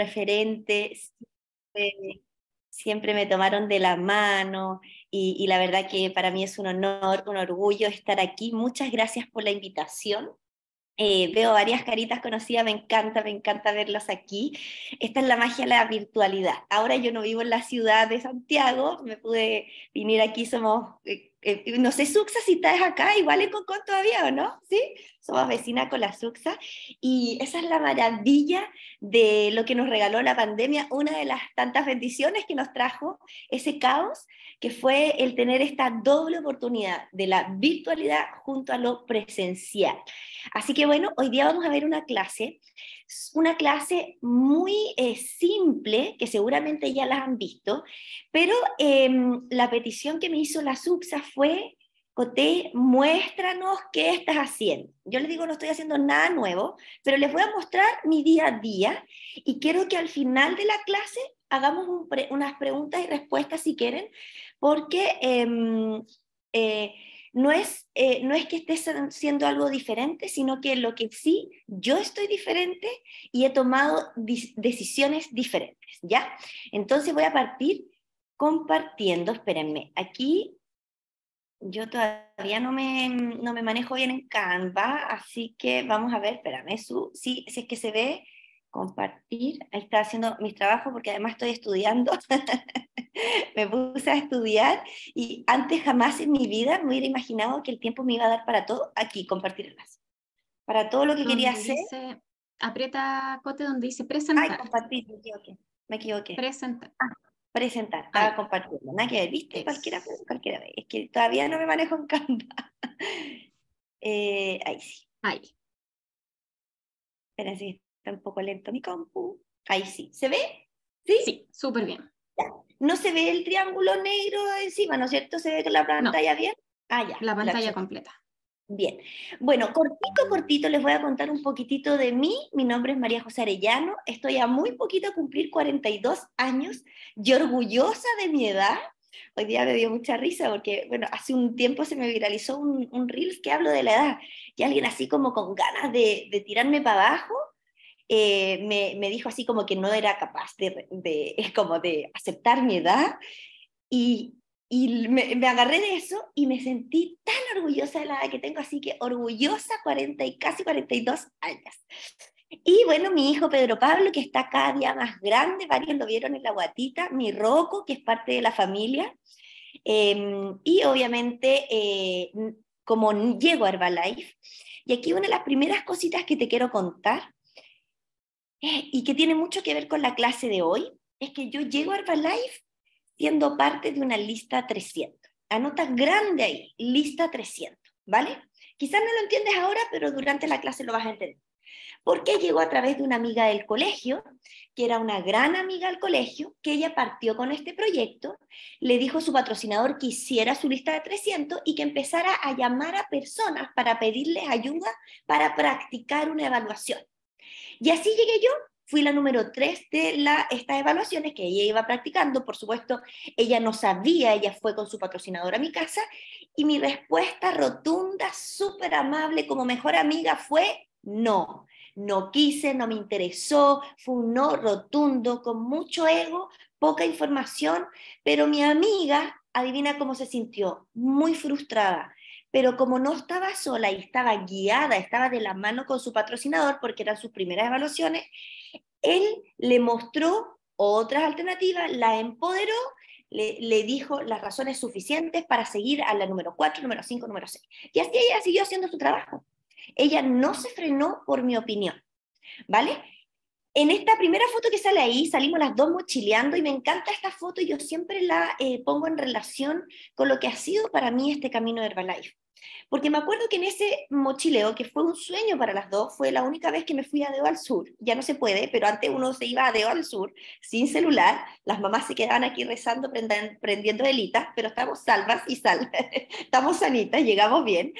referente, siempre, me tomaron de la mano y la verdad que para mí es un honor, un orgullo estar aquí. Muchas gracias por la invitación. Eh, veo varias caritas conocidas, me encanta, me encanta verlos aquí. Esta es la magia de la virtualidad. Ahora yo no vivo en la ciudad de Santiago, me pude venir aquí, somos, eh, eh, no sé, Suxa, si estás acá, igual en Cocón todavía, ¿o no? Sí, somos vecina con la Suxa. Y esa es la maravilla de lo que nos regaló la pandemia, una de las tantas bendiciones que nos trajo ese caos que fue el tener esta doble oportunidad de la virtualidad junto a lo presencial. Así que bueno, hoy día vamos a ver una clase, una clase muy eh, simple, que seguramente ya las han visto, pero em, la petición que me hizo la SUPSA fue Coté, muéstranos qué estás haciendo. Yo les digo, no estoy haciendo nada nuevo, pero les voy a mostrar mi día a día y quiero que al final de la clase hagamos unas preguntas y respuestas, si quieren, porque em, eh, no, es, eh, no es que estés siendo algo diferente, sino que lo que sí, yo estoy diferente y he tomado decisiones diferentes, ¿ya? Entonces voy a partir compartiendo, espérenme, aquí yo todavía no me, manejo bien en Canva, así que vamos a ver, espérame, sí, si es que se ve compartir. Ahí está haciendo mis trabajos porque además estoy estudiando. me puse a estudiar y antes jamás en mi vida me hubiera imaginado que el tiempo me iba a dar para todo aquí, compartirlas Para todo lo que quería hacer. Aprieta Cote donde dice presentar. Ay, compartir, me equivoqué. Me Presentar. Ah, presentar, para Nada ¿viste? Cualquiera, cualquiera vez. Es que todavía no me manejo en Canva. Eh, ahí sí. Ahí. Espera, sí, Está poco lento mi compu. Ahí sí. ¿Se ve? Sí. Sí, súper bien. No se ve el triángulo negro encima, ¿no es cierto? ¿Se ve la pantalla bien? Ah, ya. La pantalla completa. Bien. Bueno, cortito, cortito, les voy a contar un poquitito de mí. Mi nombre es María José Arellano. Estoy a muy poquito a cumplir 42 años y orgullosa de mi edad. Hoy día me dio mucha risa porque, bueno, hace un tiempo se me viralizó un, un Reels que hablo de la edad y alguien así como con ganas de, de tirarme para abajo eh, me, dijo así como que no era capaz de, de como de aceptar mi edad y, me, agarré de eso y me sentí tan orgullosa de la edad que tengo, así que orgullosa, 40 y casi 42 años. Y bueno, mi hijo Pedro Pablo, que está cada día más grande, varios lo vieron en la guatita, mi Roco, que es parte de la familia, em, y obviamente eh, como llego a Herbalife, y aquí una de las primeras cositas que te quiero contar eh, y que tiene mucho que ver con la clase de hoy, es que yo llego a Herbalife siendo parte de una lista 300. Anota grande ahí, lista 300, ¿vale? Quizás no lo entiendes ahora, pero durante la clase lo vas a entender. Porque llegó a través de una amiga del colegio, que era una gran amiga del colegio, que ella partió con este proyecto, le dijo a su patrocinador que hiciera su lista de 300 y que empezara a llamar a personas para pedirles ayuda para practicar una evaluación. Y así llegué yo. Fui la número tres de la, estas evaluaciones que ella iba practicando. Por supuesto, ella no sabía, ella fue con su patrocinadora a mi casa. Y mi respuesta rotunda, súper amable, como mejor amiga, fue no. No quise, no me interesó, fue un no rotundo, con mucho ego, poca información, pero mi amiga, adivina cómo se sintió, muy frustrada, pero como no estaba sola y estaba guiada, estaba de la mano con su patrocinador porque eran sus primeras evaluaciones, él le mostró otras alternativas, la empoderó, le, dijo las razones suficientes para seguir a la número 4, número 5, número 6. Y así ella siguió haciendo su trabajo. Ella no se frenó por mi opinión, ¿vale? En esta primera foto que sale ahí, salimos las dos mochileando y me encanta esta foto y yo siempre la eh, pongo en relación con lo que ha sido para mí este camino de Herbalife. Porque me acuerdo que en ese mochileo, que fue un sueño para las dos, fue la única vez que me fui a Deo al Sur. Ya no se puede, pero antes uno se iba a Deo al Sur sin celular. Las mamás se quedaban aquí rezando, prendiendo velitas, pero estamos salvas y salvas. estamos sanitas, llegamos bien.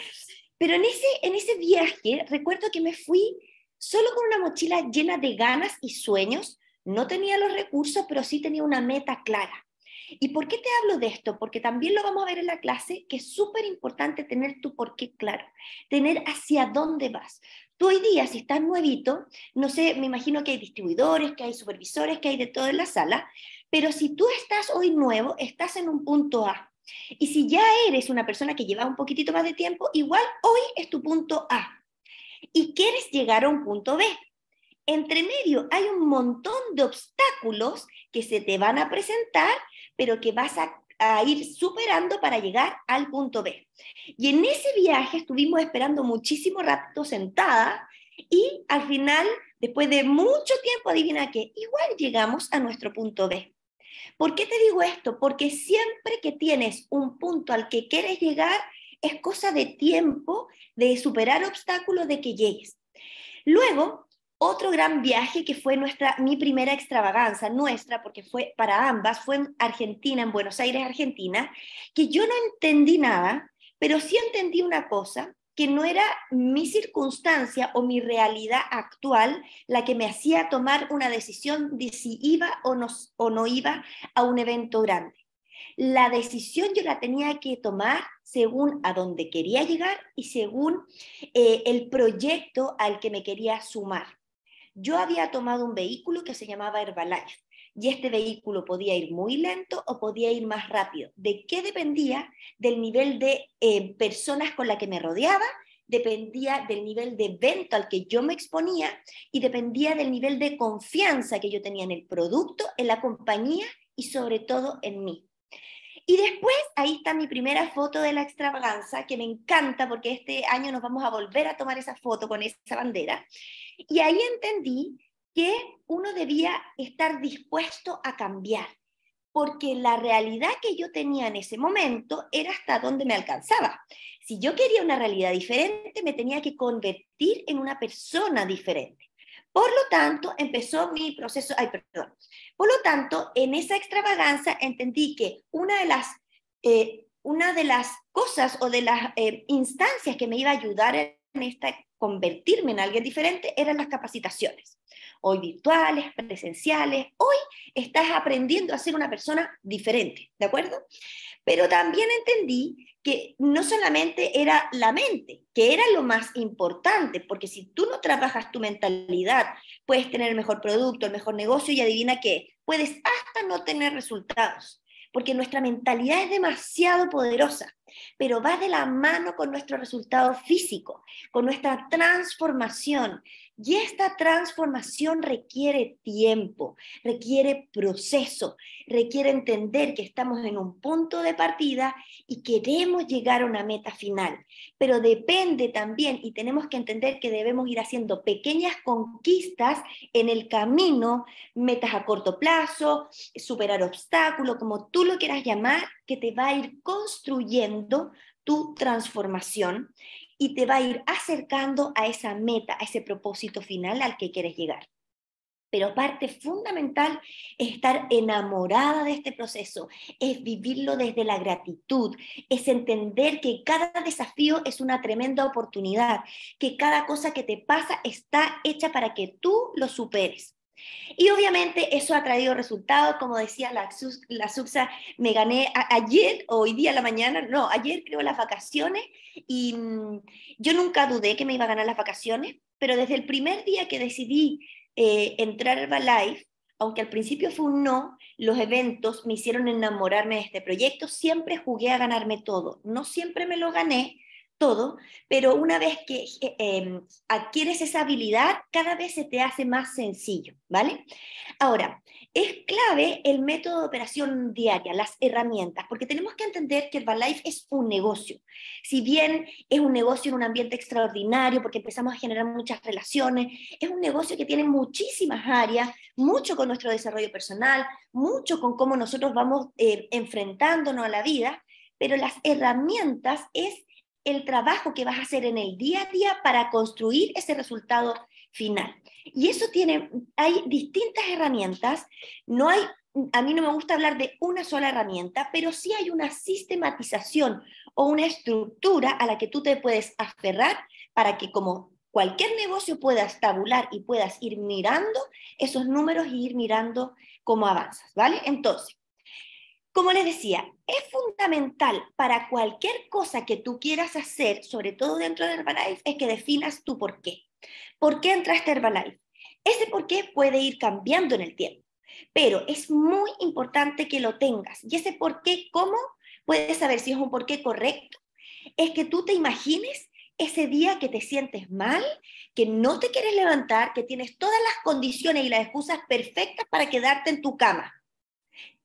Pero en ese, en ese viaje recuerdo que me fui Solo con una mochila llena de ganas y sueños, no tenía los recursos, pero sí tenía una meta clara. ¿Y por qué te hablo de esto? Porque también lo vamos a ver en la clase, que es súper importante tener tu por qué claro, tener hacia dónde vas. Tú hoy día, si estás nuevito, no sé, me imagino que hay distribuidores, que hay supervisores, que hay de todo en la sala, pero si tú estás hoy nuevo, estás en un punto A. Y si ya eres una persona que lleva un poquitito más de tiempo, igual hoy es tu punto A y quieres llegar a un punto B. Entre medio hay un montón de obstáculos que se te van a presentar, pero que vas a, ir superando para llegar al punto B. Y en ese viaje estuvimos esperando muchísimo rato sentada y al final, después de mucho tiempo, adivina qué, igual llegamos a nuestro punto B. ¿Por qué te digo esto? Porque siempre que tienes un punto al que quieres llegar, es cosa de tiempo, de superar obstáculos, de que llegues. Luego, otro gran viaje que fue nuestra, mi primera extravaganza, nuestra, porque fue para ambas, fue en Argentina, en Buenos Aires, Argentina, que yo no entendí nada, pero sí entendí una cosa, que no era mi circunstancia o mi realidad actual la que me hacía tomar una decisión de si iba o no, o no iba a un evento grande. La decisión yo la tenía que tomar según a dónde quería llegar y según eh, el proyecto al que me quería sumar. Yo había tomado un vehículo que se llamaba Herbalife y este vehículo podía ir muy lento o podía ir más rápido. ¿De qué dependía? Del nivel de eh, personas con las que me rodeaba, dependía del nivel de evento al que yo me exponía y dependía del nivel de confianza que yo tenía en el producto, en la compañía y sobre todo en mí. Y después, ahí está mi primera foto de la extravaganza, que me encanta porque este año nos vamos a volver a tomar esa foto con esa bandera. Y ahí entendí que uno debía estar dispuesto a cambiar, porque la realidad que yo tenía en ese momento era hasta donde me alcanzaba. Si yo quería una realidad diferente, me tenía que convertir en una persona diferente. Por lo tanto, empezó mi proceso, ay, perdón. Por lo tanto, en esa extravaganza entendí que una de las, eh, cosas o de las eh, instancias que me iba a ayudar en esta convertirme en alguien diferente eran las capacitaciones hoy virtuales, presenciales, hoy estás aprendiendo a ser una persona diferente, ¿de acuerdo? Pero también entendí que no solamente era la mente, que era lo más importante, porque si tú no trabajas tu mentalidad, puedes tener el mejor producto, el mejor negocio y adivina qué, puedes hasta no tener resultados, porque nuestra mentalidad es demasiado poderosa, pero va de la mano con nuestro resultado físico, con nuestra transformación. Y esta transformación requiere tiempo, requiere proceso, requiere entender que estamos en un punto de partida y queremos llegar a una meta final. Pero depende también y tenemos que entender que debemos ir haciendo pequeñas conquistas en el camino, metas a corto plazo, superar obstáculos, como tú lo quieras llamar, que te va a ir construyendo tu transformación y te va a ir acercando a esa meta, a ese propósito final al que quieres llegar. Pero parte fundamental es estar enamorada de este proceso, es vivirlo desde la gratitud, es entender que cada desafío es una tremenda oportunidad, que cada cosa que te pasa está hecha para que tú lo superes. Y obviamente eso ha traído resultados, como decía la, la me gané ayer hoy día a la mañana, no, ayer creo las vacaciones y mm, yo nunca dudé que me iba a ganar las vacaciones, pero desde el primer día que decidí eh, entrar a live aunque al principio fue un no, los eventos me hicieron enamorarme de este proyecto, siempre jugué a ganarme todo, no siempre me lo gané, todo, pero una vez que eh, em, adquieres esa habilidad, cada vez se te hace más sencillo, ¿vale? Ahora, es clave el método de operación diaria, las herramientas, porque tenemos que entender que el Life es un negocio. Si bien es un negocio en un ambiente extraordinario, porque empezamos a generar muchas relaciones, es un negocio que tiene muchísimas áreas, mucho con nuestro desarrollo personal, mucho con cómo nosotros vamos eh, enfrentándonos a la vida, pero las herramientas es el trabajo que vas a hacer en el día a día para construir ese resultado final. Y eso tiene, hay distintas herramientas, no hay, a mí no me gusta hablar de una sola herramienta, pero sí hay una sistematización o una estructura a la que tú te puedes aferrar para que como cualquier negocio puedas tabular y puedas ir mirando esos números y ir mirando cómo avanzas, ¿vale? Entonces, como les decía, es fundamental para cualquier cosa que tú quieras hacer, sobre todo dentro de Herbalife, es que definas tu por qué. ¿Por qué entraste a Herbalife? Ese por qué puede ir cambiando en el tiempo, pero es muy importante que lo tengas. Y ese por qué, ¿cómo? Puedes saber si es un por qué correcto. Es que tú te imagines ese día que te sientes mal, que no te quieres levantar, que tienes todas las condiciones y las excusas perfectas para quedarte en tu cama.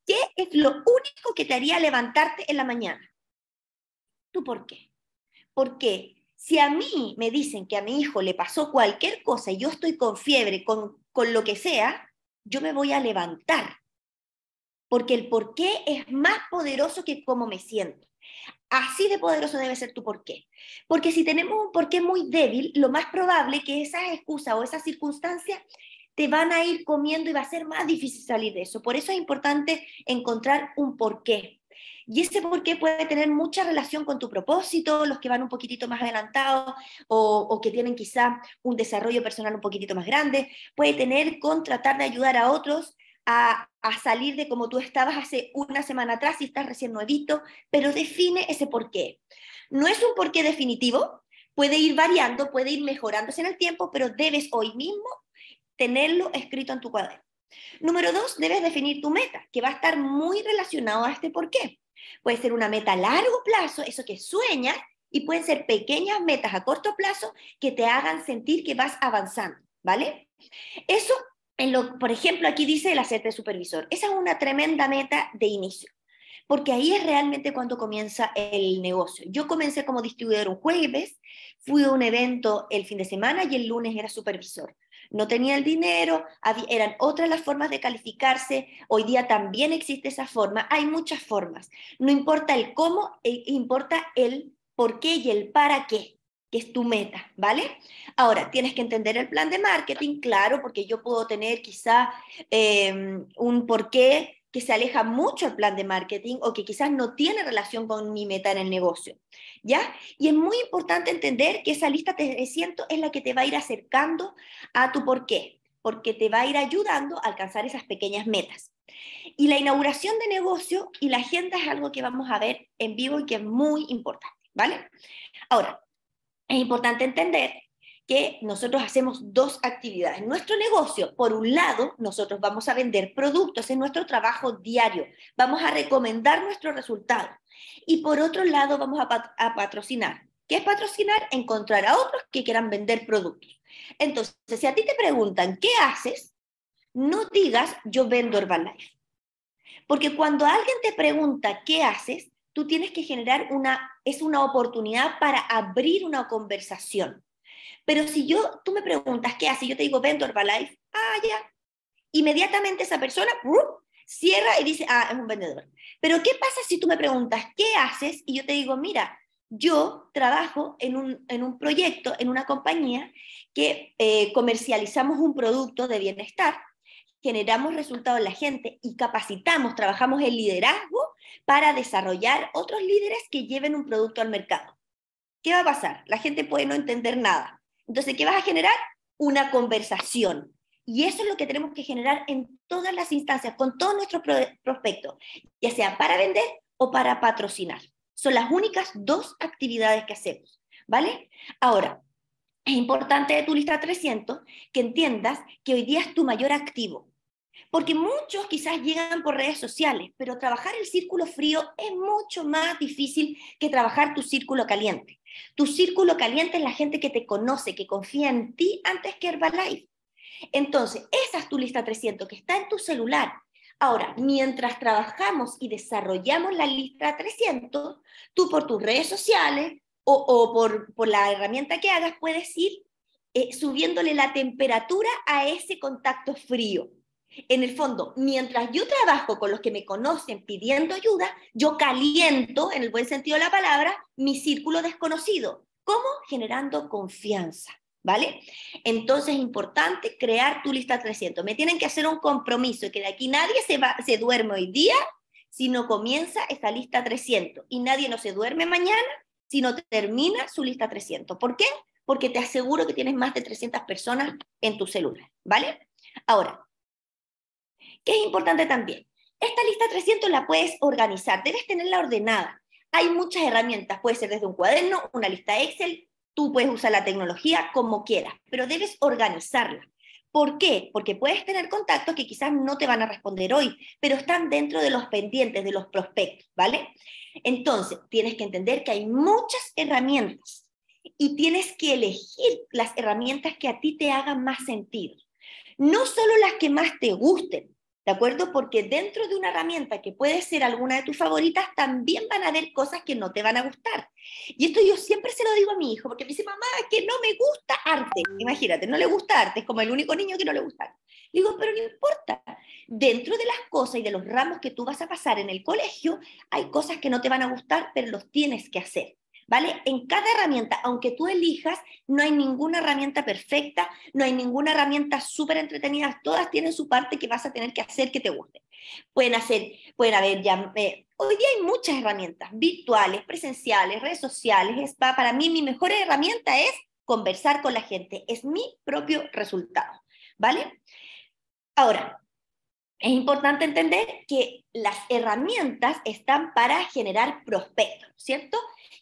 ¿Qué es lo único que te haría levantarte en la mañana? ¿Tú por qué? Porque si a mí me dicen que a mi hijo le pasó cualquier cosa y yo estoy con fiebre, con, con lo que sea, yo me voy a levantar. Porque el por qué es más poderoso que cómo me siento. Así de poderoso debe ser tu qué. Porque si tenemos un porqué muy débil, lo más probable que esa excusa o esa circunstancia te van a ir comiendo y va a ser más difícil salir de eso. Por eso es importante encontrar un porqué. Y ese porqué puede tener mucha relación con tu propósito, los que van un poquitito más adelantados o, que tienen quizá un desarrollo personal un poquitito más grande, puede tener con tratar de ayudar a otros a, a, salir de como tú estabas hace una semana atrás y estás recién nuevito, pero define ese porqué. No es un porqué definitivo, puede ir variando, puede ir mejorándose en el tiempo, pero debes hoy mismo tenerlo escrito en tu cuaderno. Número dos, debes definir tu meta, que va a estar muy relacionado a este por qué. Puede ser una meta a largo plazo, eso que sueñas, y pueden ser pequeñas metas a corto plazo que te hagan sentir que vas avanzando, ¿vale? Eso, por ejemplo, aquí dice el de supervisor. Esa es una tremenda meta de inicio porque ahí es realmente cuando comienza el negocio. Yo comencé como distribuidor un jueves, fui a un evento el fin de semana y el lunes era supervisor no tenía el dinero, eran otras las formas de calificarse, hoy día también existe esa forma, hay muchas formas. No importa el cómo, e, importa el por qué y el para qué, que es tu meta, ¿vale? Ahora, tienes que entender el plan de marketing, claro, porque yo puedo tener quizá em, un por qué que se aleja mucho al plan de marketing o que quizás no tiene relación con mi meta en el negocio. ¿Ya? Y es muy importante entender que esa lista de 300 es la que te va a ir acercando a tu por qué, porque te va a ir ayudando a alcanzar esas pequeñas metas. Y la inauguración de negocio y la agenda es algo que vamos a ver en vivo y que es muy importante, ¿vale? Ahora, es importante entender que nosotros hacemos dos actividades. nuestro negocio, por un lado, nosotros vamos a vender productos, es nuestro trabajo diario, vamos a recomendar nuestro resultado. Y por otro lado, vamos a, patrocinar. ¿Qué es patrocinar? Encontrar a otros que quieran vender productos. Entonces, si a ti te preguntan, ¿qué haces? No digas, yo vendo Life. Porque cuando alguien te pregunta, ¿qué haces? Tú tienes que generar una, es una oportunidad para abrir una conversación. Pero si yo, tú me preguntas, ¿qué haces, Yo te digo, vendo Life. Ah, ya. Inmediatamente esa persona cierra y dice, ah, es un vendedor. Pero ¿qué pasa si tú me preguntas, ¿qué haces? Y yo te digo, mira, yo trabajo en un, proyecto, en una compañía que eh, comercializamos un producto de bienestar, generamos resultados en la gente y capacitamos, trabajamos el liderazgo para desarrollar otros líderes que lleven un producto al mercado. ¿Qué va a pasar? La gente puede no entender nada. Entonces, ¿qué vas a generar? Una conversación. Y eso es lo que tenemos que generar en todas las instancias, con todos nuestros prospectos, ya sea para vender o para patrocinar. Son las únicas dos actividades que hacemos, ¿vale? Ahora, es importante de tu lista 300 que entiendas que hoy día es tu mayor activo. Porque muchos quizás llegan por redes sociales, pero trabajar el círculo frío es mucho más difícil que trabajar tu círculo caliente. Tu círculo caliente es la gente que te conoce, que confía en ti antes que Herbalife. Entonces, esa es tu lista 300 que está en tu celular. Ahora, mientras trabajamos y desarrollamos la lista 300, tú por tus redes sociales o, por, la herramienta que hagas puedes ir eh, subiéndole la temperatura a ese contacto frío. En el fondo, mientras yo trabajo con los que me conocen pidiendo ayuda, yo caliento, en el buen sentido de la palabra, mi círculo desconocido. ¿Cómo? Generando confianza. ¿Vale? Entonces es importante crear tu lista 300. Me tienen que hacer un compromiso, que de aquí nadie se, se duerme hoy día si no comienza esta lista 300. Y nadie no se duerme mañana si no termina su lista 300. ¿Por qué? Porque te aseguro que tienes más de 300 personas en tu celular. ¿Vale? Ahora, Qué es importante también. Esta lista 300 la puedes organizar, debes tenerla ordenada. Hay muchas herramientas, puede ser desde un cuaderno, una lista Excel, tú puedes usar la tecnología como quieras, pero debes organizarla. ¿Por qué? Porque puedes tener contactos que quizás no te van a responder hoy, pero están dentro de los pendientes, de los prospectos, ¿vale? Entonces, tienes que entender que hay muchas herramientas y tienes que elegir las herramientas que a ti te hagan más sentido. No solo las que más te gusten, ¿De acuerdo? Porque dentro de una herramienta que puede ser alguna de tus favoritas, también van a haber cosas que no te van a gustar. Y esto yo siempre se lo digo a mi hijo, porque me dice, mamá, que no me gusta arte. Imagínate, no le gusta arte, es como el único niño que no le gusta digo, pero no importa. Dentro de las cosas y de los ramos que tú vas a pasar en el colegio, hay cosas que no te van a gustar, pero los tienes que hacer. ¿vale? En cada herramienta, aunque tú elijas, no hay ninguna herramienta perfecta, no hay ninguna herramienta súper entretenida, todas tienen su parte que vas a tener que hacer que te guste. Pueden hacer, pueden haber ya... Eh, hoy día hay muchas herramientas virtuales, presenciales, redes sociales, spa. Para mí mi mejor herramienta es conversar con la gente, es mi propio resultado, ¿vale? Ahora, es importante entender que las herramientas están para generar prospectos, ¿cierto?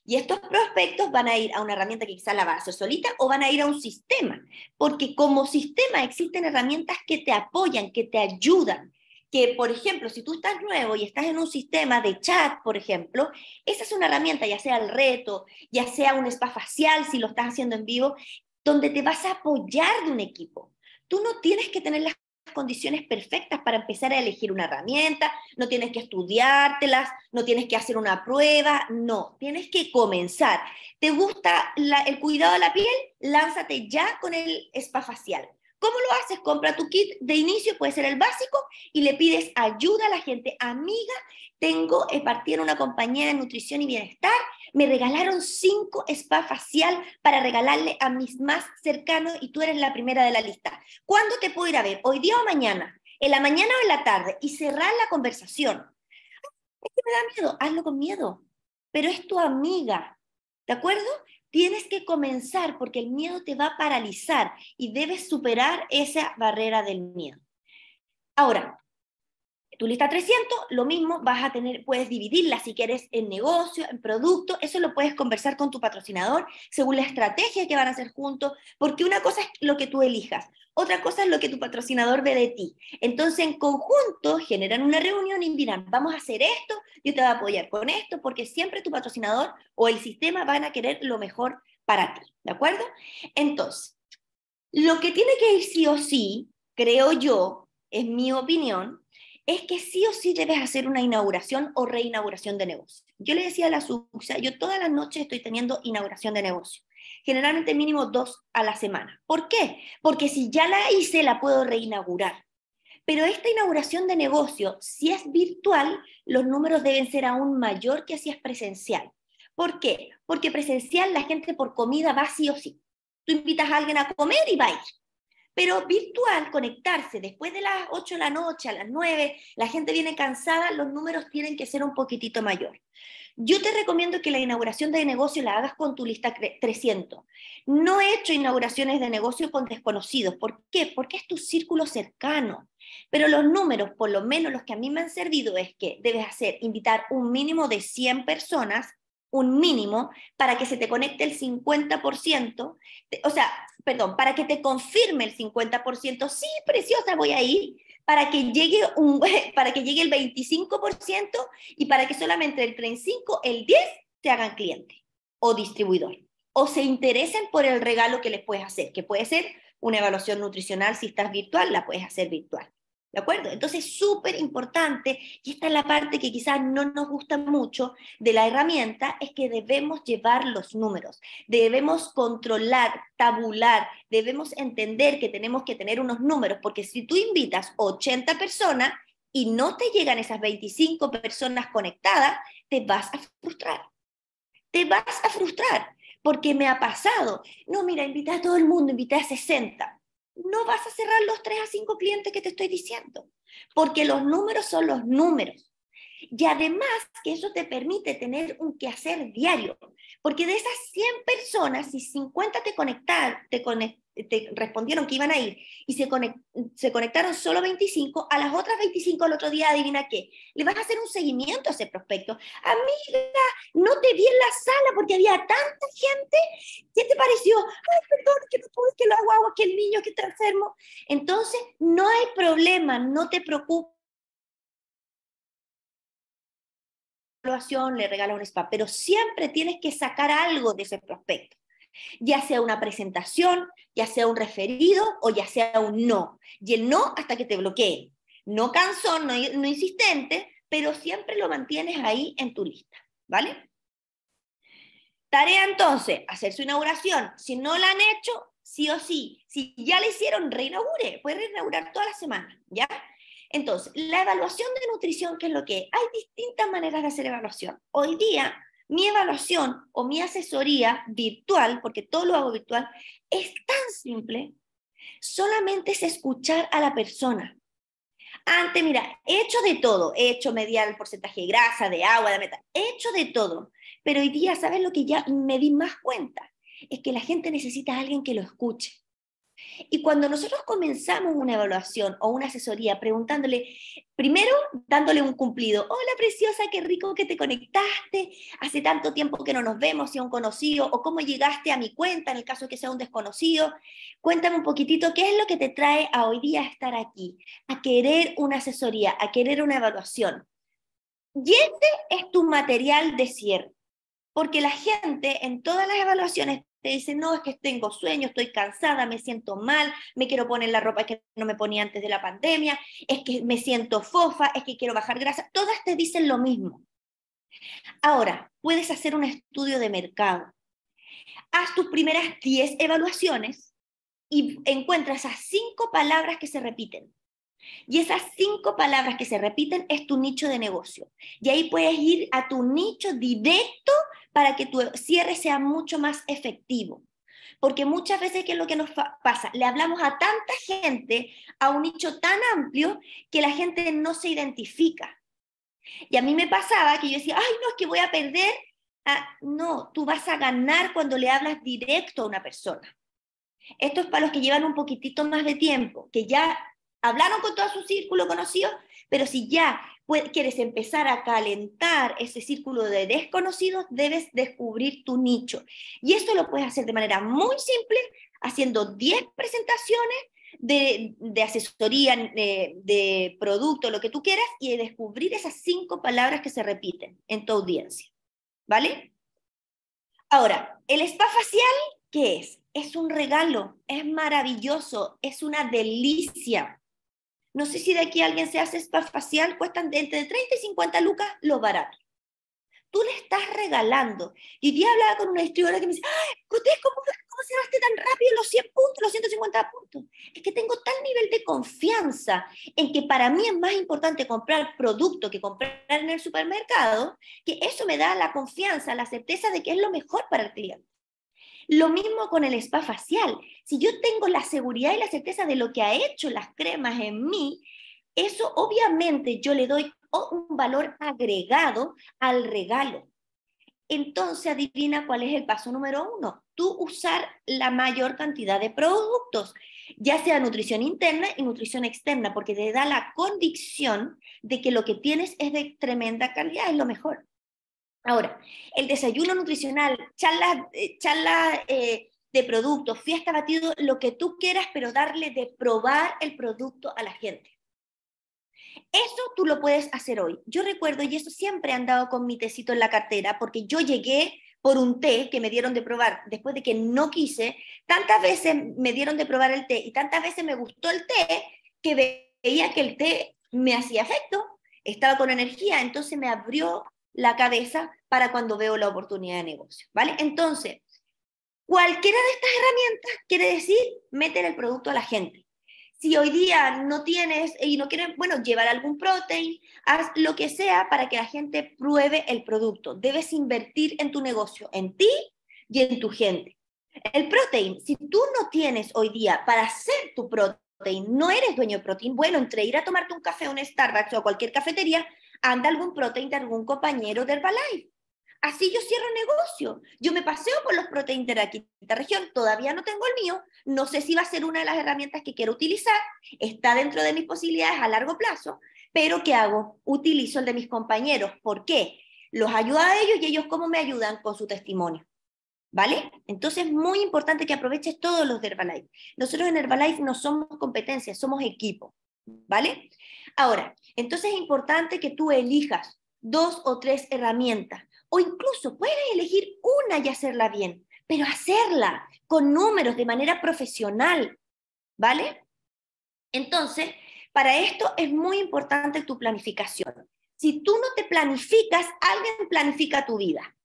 Y estos prospectos van a ir a una herramienta que quizás la va a hacer solita o van a ir a un sistema, porque como sistema existen herramientas que te apoyan, que te ayudan, que, por ejemplo, si tú estás nuevo y estás en un sistema de chat, por ejemplo, esa es una herramienta, ya sea el reto, ya sea un spa facial, si lo estás haciendo en vivo, donde te vas a apoyar de un equipo. Tú no tienes que tener las condiciones perfectas para empezar a elegir una herramienta, no tienes que estudiártelas, no tienes que hacer una prueba, no, tienes que comenzar. ¿Te gusta el cuidado de la piel? Lánzate ya con el spa facial. ¿Cómo lo haces? Compra tu kit de inicio, puede ser el básico, y le pides ayuda a la gente. Amiga, tengo, eh, partido en una compañía de nutrición y bienestar, me regalaron cinco spa facial para regalarle a mis más cercanos y tú eres la primera de la lista. ¿Cuándo te puedo ir a ver? ¿Hoy día o mañana? ¿En la mañana o en la tarde? Y cerrar la conversación. Es que me da miedo, hazlo con miedo, pero es tu amiga, ¿de acuerdo? Tienes que comenzar porque el miedo te va a paralizar y debes superar esa barrera del miedo. Ahora, tu lista 300, lo mismo vas a tener, puedes dividirla si quieres en negocio, en producto, eso lo puedes conversar con tu patrocinador según la estrategia que van a hacer juntos, porque una cosa es lo que tú elijas, otra cosa es lo que tu patrocinador ve de ti. Entonces, en conjunto, generan una reunión y dirán, vamos a hacer esto, yo te voy a apoyar con esto, porque siempre tu patrocinador o el sistema van a querer lo mejor para ti, ¿de acuerdo? Entonces, lo que tiene que ir sí o sí, creo yo, es mi opinión, es que sí o sí debes hacer una inauguración o reinauguración de negocio. Yo le decía a la Suxa, yo todas las noches estoy teniendo inauguración de negocio, generalmente mínimo dos a la semana. ¿Por qué? Porque si ya la hice, la puedo reinaugurar. Pero esta inauguración de negocio, si es virtual, los números deben ser aún mayor que si es presencial. ¿Por qué? Porque presencial la gente por comida va sí o sí. Tú invitas a alguien a comer y va a ir. Pero virtual, conectarse después de las 8 de la noche, a las 9, la gente viene cansada, los números tienen que ser un poquitito mayor. Yo te recomiendo que la inauguración de negocio la hagas con tu lista 300. No he hecho inauguraciones de negocio con desconocidos. ¿Por qué? Porque es tu círculo cercano. Pero los números, por lo menos los que a mí me han servido, es que debes hacer, invitar un mínimo de 100 personas, un mínimo, para que se te conecte el 50%. O sea, perdón, para que te confirme el 50%, sí, preciosa, voy a ir, para que llegue, un, para que llegue el 25% y para que solamente el 35, el 10 te hagan cliente o distribuidor o se interesen por el regalo que les puedes hacer, que puede ser una evaluación nutricional, si estás virtual, la puedes hacer virtual. ¿De acuerdo? Entonces, súper importante, y esta es la parte que quizás no nos gusta mucho de la herramienta, es que debemos llevar los números, debemos controlar, tabular, debemos entender que tenemos que tener unos números, porque si tú invitas 80 personas y no te llegan esas 25 personas conectadas, te vas a frustrar. Te vas a frustrar, porque me ha pasado. No, mira, invita a todo el mundo, invita a 60 no vas a cerrar los tres a cinco clientes que te estoy diciendo, porque los números son los números. Y además que eso te permite tener un quehacer diario, porque de esas 100 personas, si 50 te, conectan te, conectan te respondieron que iban a ir y se, conectaron solo 25, a las otras 25 el otro día, adivina qué, le vas a hacer un seguimiento a ese prospecto. Amiga, no te vi en la sala porque había tanta gente. ¿Qué te pareció? Ay, perdón, que no pude, que lo hago, que el niño que está enfermo. Entonces, no hay problema, no te preocupes. le regala un spa, pero siempre tienes que sacar algo de ese prospecto ya sea una presentación, ya sea un referido o ya sea un no. Y el no hasta que te bloquee. No cansón, no, insistente, pero siempre lo mantienes ahí en tu lista, ¿vale? Tarea entonces, hacer su inauguración. Si no la han hecho, sí o sí. Si ya la hicieron, reinaugure. Puede reinaugurar toda la semana, ¿ya? Entonces, la evaluación de nutrición, ¿qué es lo que es? Hay distintas maneras de hacer evaluación. Hoy día, mi evaluación o mi asesoría virtual, porque todo lo hago virtual, es tan simple, solamente es escuchar a la persona. Antes, mira, he hecho de todo, he hecho mediar el porcentaje de grasa, de agua, de meta, he hecho de todo, pero hoy día, ¿sabes lo que ya me di más cuenta? Es que la gente necesita a alguien que lo escuche. Y cuando nosotros comenzamos una evaluación o una asesoría preguntándole, primero dándole un cumplido, hola preciosa, qué rico que te conectaste, hace tanto tiempo que no nos vemos, si un conocido, o cómo llegaste a mi cuenta en el caso que sea un desconocido, cuéntame un poquitito qué es lo que te trae a hoy día estar aquí, a querer una asesoría, a querer una evaluación. Y este es tu material de cierre, porque la gente en todas las evaluaciones te dicen, no, es que tengo sueño, estoy cansada, me siento mal, me quiero poner la ropa que no me ponía antes de la pandemia, es que me siento fofa, es que quiero bajar grasa, todas te dicen lo mismo. Ahora, puedes hacer un estudio de mercado. Haz tus primeras 10 evaluaciones y encuentras esas 5 palabras que se repiten. Y esas 5 palabras que se repiten es tu nicho de negocio. Y ahí puedes ir a tu nicho directo para que tu cierre sea mucho más efectivo. Porque muchas veces, ¿qué es lo que nos pasa? Le hablamos a tanta gente, a un nicho tan amplio, que la gente no se identifica. Y a mí me pasaba que yo decía, ay, no, es que voy a perder. no, tú vas a ganar cuando le hablas directo a una persona. Esto es para los que llevan un poquitito más de tiempo, que ya hablaron con todo su círculo conocido, pero si ya quieres empezar a calentar ese círculo de desconocidos, debes descubrir tu nicho. Y esto lo puedes hacer de manera muy simple, haciendo 10 presentaciones de, asesoría, eh, de, producto, lo que tú quieras, y descubrir esas cinco palabras que se repiten en tu audiencia. ¿Vale? Ahora, el spa facial, ¿qué es? Es un regalo, es maravilloso, es una delicia. No sé si de aquí alguien se hace spa facial, cuestan entre 30 y 50 lucas lo barato. Tú le estás regalando. Y día hablaba con una distribuidora que me dice, ¡ay, ¿cómo, cómo cerraste tan rápido los 100 puntos, los 150 puntos? Es que tengo tal nivel de confianza en que para mí es más importante comprar producto que comprar en el supermercado, que eso me da la confianza, la certeza de que es lo mejor para el cliente. Lo mismo con el spa facial. Si yo tengo la seguridad y la certeza de lo que ha hecho las cremas en mí, eso obviamente yo le doy un valor agregado al regalo. Entonces adivina cuál es el paso número uno. Tú usar la mayor cantidad de productos, ya sea nutrición interna y nutrición externa, porque te da la convicción de que lo que tienes es de tremenda calidad, es lo mejor. Ahora, el desayuno nutricional, charlas, eh, eh, de productos, fiesta batido, lo que tú quieras, pero darle de probar el producto a la gente. Eso tú lo puedes hacer hoy. Yo recuerdo, y eso siempre he andado con mi tecito en la cartera, porque yo llegué por un té que me dieron de probar después de que no quise. Tantas veces me dieron de probar el té y tantas veces me gustó el té que veía que el té me hacía efecto, estaba con energía, entonces me abrió la cabeza para cuando veo la oportunidad de negocio, ¿vale? Entonces, cualquiera de estas herramientas quiere decir meter el producto a la gente. Si hoy día no tienes y no quieres, bueno, llevar algún protein, haz lo que sea para que la gente pruebe el producto. Debes invertir en tu negocio, en ti y en tu gente. El protein, si tú no tienes hoy día para hacer tu protein, no eres dueño de protein, bueno, entre ir a tomarte un café a un Starbucks o a cualquier cafetería, anda algún protein de algún compañero de Herbalife. Así yo cierro negocio. Yo me paseo por los proteínas de en esta región. Todavía no tengo el mío. No sé si va a ser una de las herramientas que quiero utilizar. Está dentro de mis posibilidades a largo plazo. Pero ¿qué hago? Utilizo el de mis compañeros. ¿Por qué? Los ayuda a ellos y ellos cómo me ayudan con su testimonio. ¿Vale? Entonces es muy importante que aproveches todos los de Herbalife. Nosotros en Herbalife no somos competencias, somos equipo. ¿Vale? Ahora, entonces es importante que tú elijas dos o tres herramientas o incluso puedes elegir una y hacerla bien, pero hacerla con números de manera profesional, ¿vale? Entonces, para esto es muy importante tu planificación. Si tú no te planificas, alguien planifica tu vida.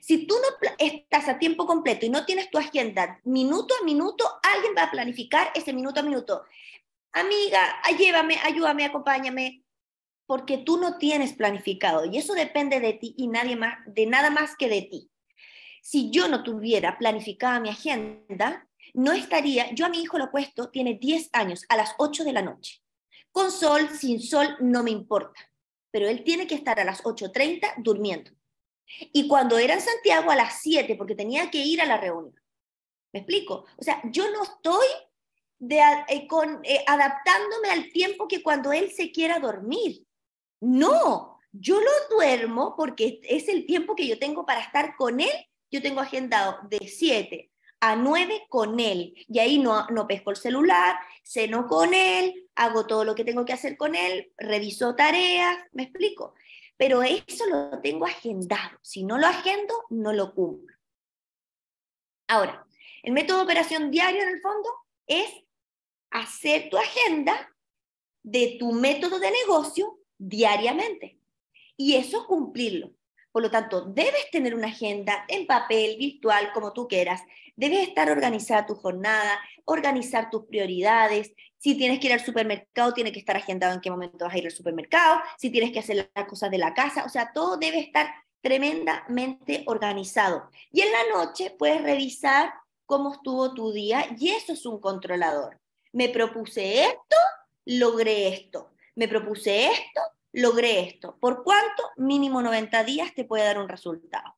Si tú no estás a tiempo completo y no tienes tu agenda minuto a minuto, alguien va a planificar ese minuto a minuto amiga, llévame, ayúdame, acompáñame, porque tú no tienes planificado y eso depende de ti y nadie más, de nada más que de ti. Si yo no tuviera planificada mi agenda, no estaría, yo a mi hijo lo puesto, tiene 10 años, a las 8 de la noche. Con sol, sin sol, no me importa, pero él tiene que estar a las 8.30 durmiendo. Y cuando era en Santiago a las 7, porque tenía que ir a la reunión. ¿Me explico? O sea, yo no estoy eh, eh, adaptándome al tiempo que cuando él se quiera dormir. No, yo lo duermo porque es el tiempo que yo tengo para estar con él. Yo tengo agendado de 7 a 9 con él. Y ahí no, no pesco el celular, ceno con él, hago todo lo que tengo que hacer con él, reviso tareas, me explico. Pero eso lo tengo agendado. Si no lo agendo, no lo cumplo. Ahora, el método de operación diario en el fondo es hacer tu agenda de tu método de negocio diariamente. Y eso cumplirlo. Por lo tanto, debes tener una agenda en papel, virtual, como tú quieras. Debes estar organizada tu jornada, organizar tus prioridades. Si tienes que ir al supermercado, tiene que estar agendado en qué momento vas a ir al supermercado. Si tienes que hacer las cosas de la casa, o sea, todo debe estar tremendamente organizado. Y en la noche puedes revisar cómo estuvo tu día y eso es un controlador me propuse esto, logré esto, me propuse esto, logré esto. ¿Por cuánto? Mínimo 90 días te puede dar un resultado.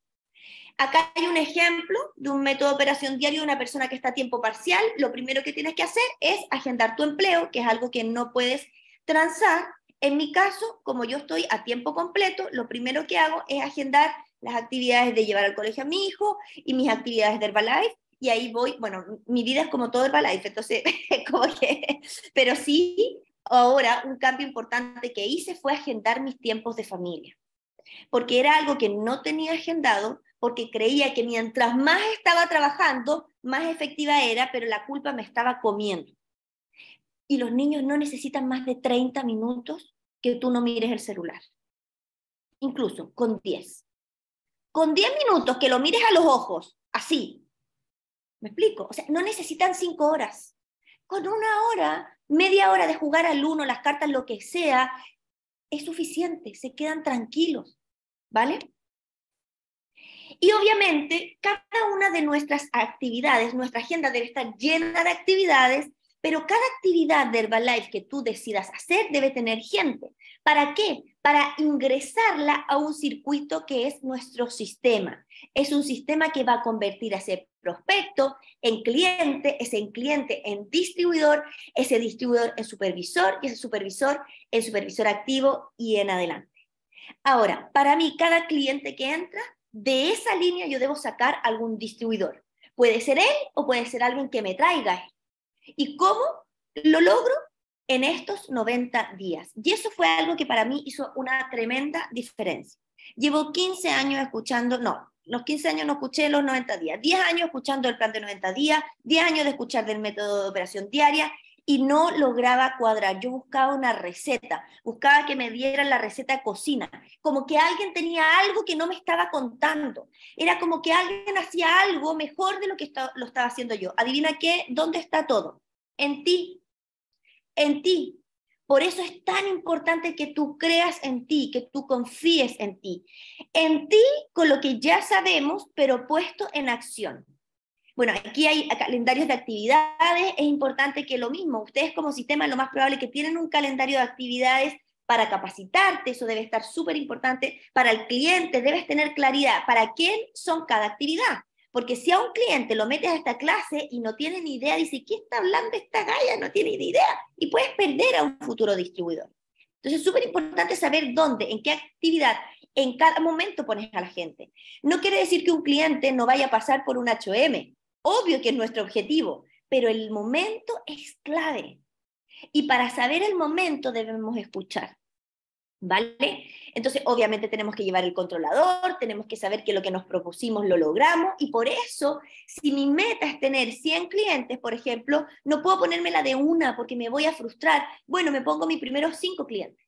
Acá hay un ejemplo de un método de operación diario de una persona que está a tiempo parcial. Lo primero que tienes que hacer es agendar tu empleo, que es algo que no puedes transar. En mi caso, como yo estoy a tiempo completo, lo primero que hago es agendar las actividades de llevar al colegio a mi hijo y mis actividades de Herbalife y ahí voy, bueno, mi vida es como todo Herbalife, entonces, pero sí, ahora un cambio importante que hice fue agendar mis tiempos de familia, porque era algo que no tenía agendado, porque creía que mientras más estaba trabajando, más efectiva era, pero la culpa me estaba comiendo. Y los niños no necesitan más de 30 minutos que tú no mires el celular, incluso con 10. Con 10 minutos que lo mires a los ojos, así, ¿Me explico? O sea, no necesitan cinco horas. Con una hora, media hora de jugar al uno, las cartas, lo que sea, es suficiente, se quedan tranquilos, ¿vale? Y obviamente, cada una de nuestras actividades, nuestra agenda debe estar llena de actividades pero cada actividad de Herbalife que tú decidas hacer debe tener gente. ¿Para qué? Para ingresarla a un circuito que es nuestro sistema. Es un sistema que va a convertir a ese prospecto en cliente, ese cliente en distribuidor, ese distribuidor en supervisor y ese supervisor en supervisor activo y en adelante. Ahora, para mí, cada cliente que entra, de esa línea yo debo sacar algún distribuidor. Puede ser él o puede ser alguien que me traiga ¿Y cómo lo logro? En estos 90 días. Y eso fue algo que para mí hizo una tremenda diferencia. Llevo 15 años escuchando, no, los 15 años no escuché los 90 días, 10 años escuchando el plan de 90 días, 10 años de escuchar del método de operación diaria y no lograba cuadrar. Yo buscaba una receta, buscaba que me dieran la receta de cocina, como que alguien tenía algo que no me estaba contando. Era como que alguien hacía algo mejor de lo que lo estaba haciendo yo. Adivina qué, ¿dónde está todo? En ti, en ti. Por eso es tan importante que tú creas en ti, que tú confíes en ti. En ti con lo que ya sabemos, pero puesto en acción. Bueno, aquí hay calendarios de actividades, es importante que lo mismo, ustedes como sistema lo más probable que tienen un calendario de actividades para capacitarte, eso debe estar súper importante, para el cliente debes tener claridad para quién son cada actividad, porque si a un cliente lo metes a esta clase y no tiene ni idea, dice, ¿qué está hablando esta galla? No tiene ni idea, y puedes perder a un futuro distribuidor. Entonces es súper importante saber dónde, en qué actividad, en cada momento pones a la gente. No quiere decir que un cliente no vaya a pasar por un HM, Obvio que es nuestro objetivo, pero el momento es clave. Y para saber el momento debemos escuchar. ¿Vale? Entonces, obviamente tenemos que llevar el controlador, tenemos que saber que lo que nos propusimos lo logramos y por eso, si mi meta es tener 100 clientes, por ejemplo, no puedo ponérmela de una porque me voy a frustrar. Bueno, me pongo mis primeros 5 clientes.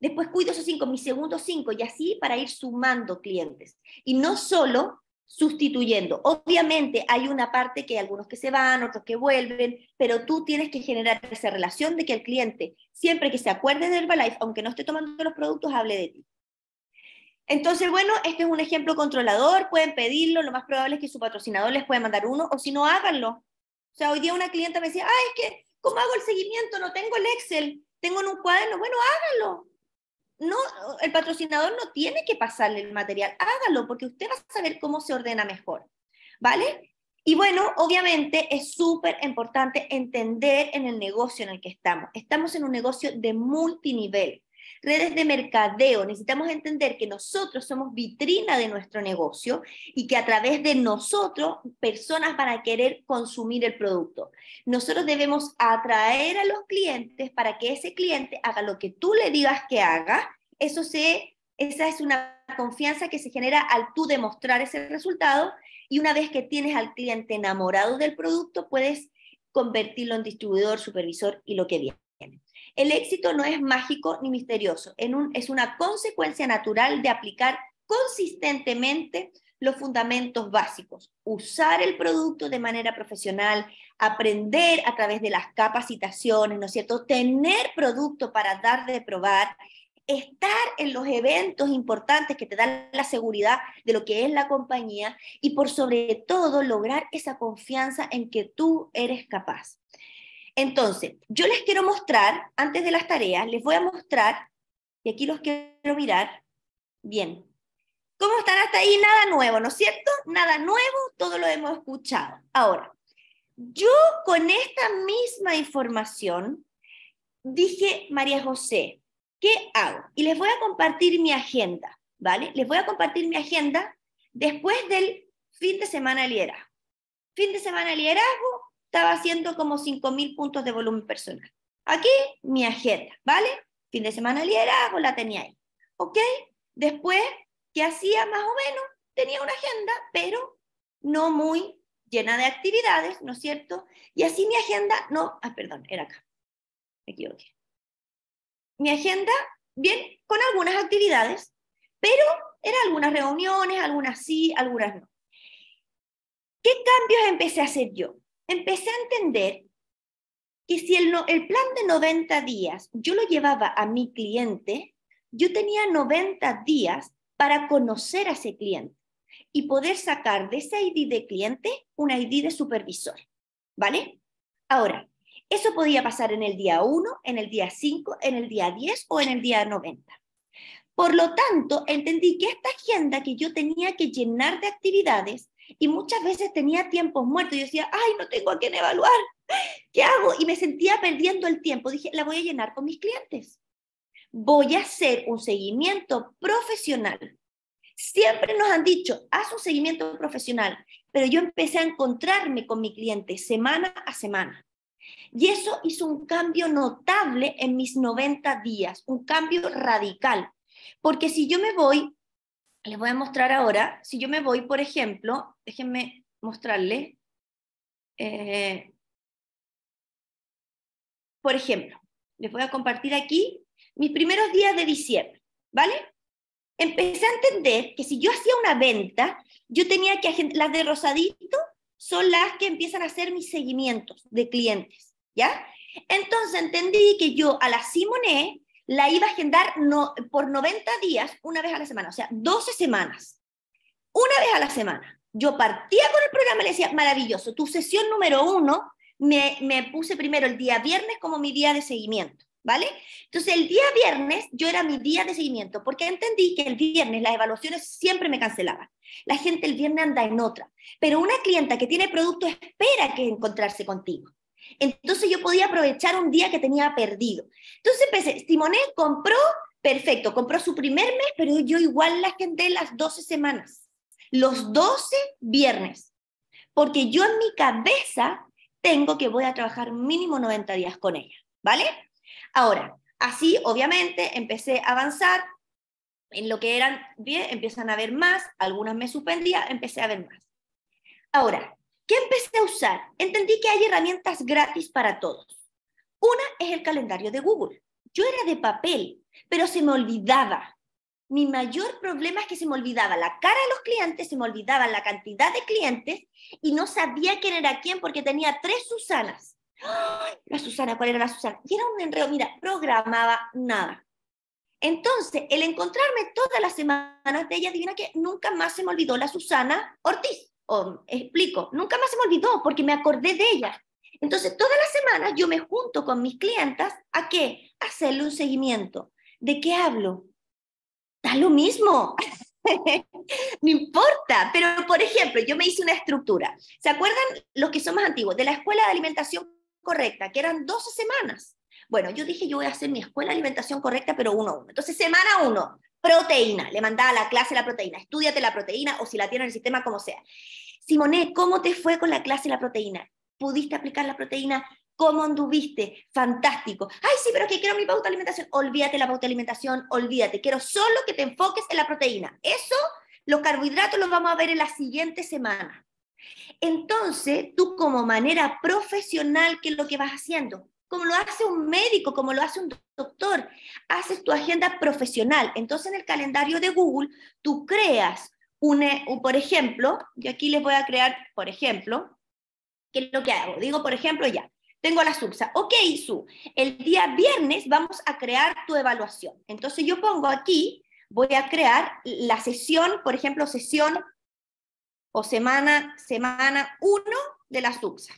Después cuido esos 5, mis segundos 5 y así para ir sumando clientes. Y no solo sustituyendo. Obviamente hay una parte que hay algunos que se van, otros que vuelven, pero tú tienes que generar esa relación de que el cliente, siempre que se acuerde de Herbalife, aunque no esté tomando los productos, hable de ti. Entonces, bueno, este es un ejemplo controlador, pueden pedirlo, lo más probable es que su patrocinador les pueda mandar uno, o si no, háganlo. O sea, hoy día una clienta me decía, ah, es que, ¿cómo hago el seguimiento? No tengo el Excel, tengo en un cuaderno. Bueno, háganlo, no, el patrocinador no tiene que pasarle el material, hágalo porque usted va a saber cómo se ordena mejor, ¿vale? Y bueno, obviamente es súper importante entender en el negocio en el que estamos. Estamos en un negocio de multinivel redes de mercadeo. Necesitamos entender que nosotros somos vitrina de nuestro negocio y que a través de nosotros personas van a querer consumir el producto. Nosotros debemos atraer a los clientes para que ese cliente haga lo que tú le digas que haga. Eso se, esa es una confianza que se genera al tú demostrar ese resultado y una vez que tienes al cliente enamorado del producto, puedes convertirlo en distribuidor, supervisor y lo que viene. El éxito no es mágico ni misterioso, es una consecuencia natural de aplicar consistentemente los fundamentos básicos, usar el producto de manera profesional, aprender a través de las capacitaciones, ¿no es cierto? Tener producto para dar de probar, estar en los eventos importantes que te dan la seguridad de lo que es la compañía y por sobre todo lograr esa confianza en que tú eres capaz. Entonces, yo les quiero mostrar, antes de las tareas, les voy a mostrar, y aquí los quiero mirar, bien. ¿Cómo están hasta ahí? Nada nuevo, ¿no es cierto? Nada nuevo, todo lo hemos escuchado. Ahora, yo con esta misma información dije, María José, ¿qué hago? Y les voy a compartir mi agenda, ¿vale? Les voy a compartir mi agenda después del fin de semana de liderazgo. Fin de semana de liderazgo, estaba haciendo como 5.000 puntos de volumen personal. Aquí mi agenda, ¿vale? Fin de semana liderazgo, la tenía ahí. ¿Ok? Después, que hacía más o menos? Tenía una agenda, pero no muy llena de actividades, ¿no es cierto? Y así mi agenda, no, ah, perdón, era acá, me equivoqué. Mi agenda, bien, con algunas actividades, pero eran algunas reuniones, algunas sí, algunas no. ¿Qué cambios empecé a hacer yo? empecé a entender que si el, plan de 90 días yo lo llevaba a mi cliente, yo tenía 90 días para conocer a ese cliente y poder sacar de ese ID de cliente un ID de supervisor. ¿Vale? Ahora, eso podía pasar en el día 1, en el día 5, en el día 10 o en el día 90. Por lo tanto, entendí que esta agenda que yo tenía que llenar de actividades y muchas veces tenía tiempos muertos. Yo decía, ay, no tengo a quién evaluar, ¿qué hago? Y me sentía perdiendo el tiempo. Dije, la voy a llenar con mis clientes. Voy a hacer un seguimiento profesional. Siempre nos han dicho, haz un seguimiento profesional, pero yo empecé a encontrarme con mi cliente semana a semana. Y eso hizo un cambio notable en mis 90 días, un cambio radical. Porque si yo me voy les voy a mostrar ahora, si yo me voy, por ejemplo, déjenme mostrarle, eh, por ejemplo, les voy a compartir aquí mis primeros días de diciembre, ¿vale? Empecé a entender que si yo hacía una venta, yo tenía que, las de Rosadito son las que empiezan a hacer mis seguimientos de clientes, ¿ya? Entonces entendí que yo a la Simone la iba a agendar por 90 días, una vez a la semana, o sea, 12 semanas. Una vez a la semana. Yo partía con el programa y le decía, maravilloso, tu sesión número uno, me, me puse primero el día viernes como mi día de seguimiento. ¿vale? Entonces el día viernes yo era mi día de seguimiento porque entendí que el viernes las evaluaciones siempre me cancelaban. La gente el viernes anda en otra, pero una clienta que tiene producto espera que encontrarse contigo. Entonces yo podía aprovechar un día que tenía perdido. Entonces empecé, Simonet compró, perfecto, compró su primer mes, pero yo igual la agendé las 12 semanas, los 12 viernes, porque yo en mi cabeza tengo que voy a trabajar mínimo 90 días con ella, ¿vale? Ahora, así obviamente empecé a avanzar en lo que eran bien empiezan a ver más, algunas me suspendía, empecé a ver más. Ahora, ¿Qué empecé a usar? Entendí que hay herramientas gratis para todos. Una es el calendario de Google. Yo era de papel, pero se me olvidaba. Mi mayor problema es que se me olvidaba la cara de los clientes, se me olvidaba la cantidad de clientes y no sabía quién era quién porque tenía tres Susanas. La Susana, ¿cuál era la Susana? Y era un enredo, mira, programaba nada. Entonces, el encontrarme todas las semanas de ella, adivina que nunca más se me olvidó la Susana Ortiz explico, nunca más se me olvidó porque me acordé de ella. Entonces, todas las semanas yo me junto con mis clientas a qué? hacerle un seguimiento. ¿De qué hablo? Da lo mismo. no importa, pero por ejemplo, yo me hice una estructura. ¿Se acuerdan los que son más antiguos de la escuela de alimentación correcta, que eran 12 semanas? Bueno, yo dije, yo voy a hacer mi escuela de alimentación correcta, pero uno a uno. Entonces, semana uno, Proteína, le mandaba a la clase la proteína, Estúdiate la proteína o si la tiene en el sistema, como sea. Simone, ¿cómo te fue con la clase la proteína? ¿Pudiste aplicar la proteína? ¿Cómo anduviste? Fantástico. Ay, sí, pero es que quiero mi pauta de alimentación. Olvídate la pauta de alimentación, olvídate. Quiero solo que te enfoques en la proteína. Eso, los carbohidratos los vamos a ver en la siguiente semana. Entonces, tú como manera profesional, ¿qué es lo que vas haciendo? como lo hace un médico, como lo hace un doctor. Haces tu agenda profesional. Entonces en el calendario de Google tú creas un, por ejemplo, yo aquí les voy a crear, por ejemplo, ¿qué es lo que hago? Digo, por ejemplo, ya, tengo la SUBSA. Ok, Su, el día viernes vamos a crear tu evaluación. Entonces yo pongo aquí, voy a crear la sesión, por ejemplo, sesión o semana, semana 1 de la SUBSA.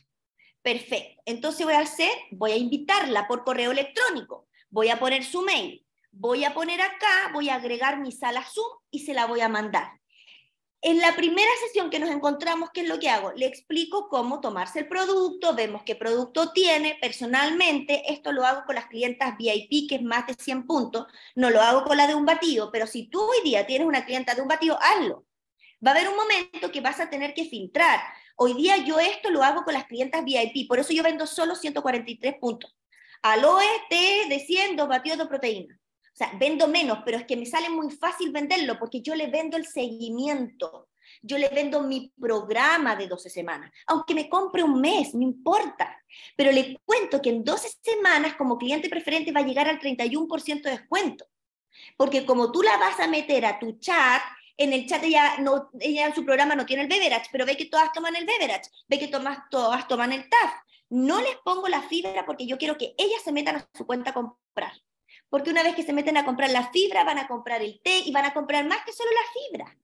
Perfecto. Entonces voy a hacer, voy a invitarla por correo electrónico, voy a poner su mail, voy a poner acá, voy a agregar mi sala Zoom y se la voy a mandar. En la primera sesión que nos encontramos, ¿qué es lo que hago? Le explico cómo tomarse el producto, vemos qué producto tiene. Personalmente, esto lo hago con las clientas VIP, que es más de 100 puntos. No lo hago con la de un batido, pero si tú hoy día tienes una clienta de un batido, hazlo. Va a haber un momento que vas a tener que filtrar. Hoy día yo esto lo hago con las clientas VIP, por eso yo vendo solo 143 puntos. Aloe, té de 100, batidos de proteína. O sea, vendo menos, pero es que me sale muy fácil venderlo porque yo le vendo el seguimiento. Yo le vendo mi programa de 12 semanas. Aunque me compre un mes, no importa. Pero le cuento que en 12 semanas como cliente preferente va a llegar al 31% de descuento. Porque como tú la vas a meter a tu chat en el chat ella, ella en su programa no tiene el beverage, pero ve que todas toman el beverage, ve que todas toman el TAF. No les pongo la fibra porque yo quiero que ellas se metan a su cuenta a comprar. Porque una vez que se meten a comprar la fibra, van a comprar el té y van a comprar más que solo la fibra.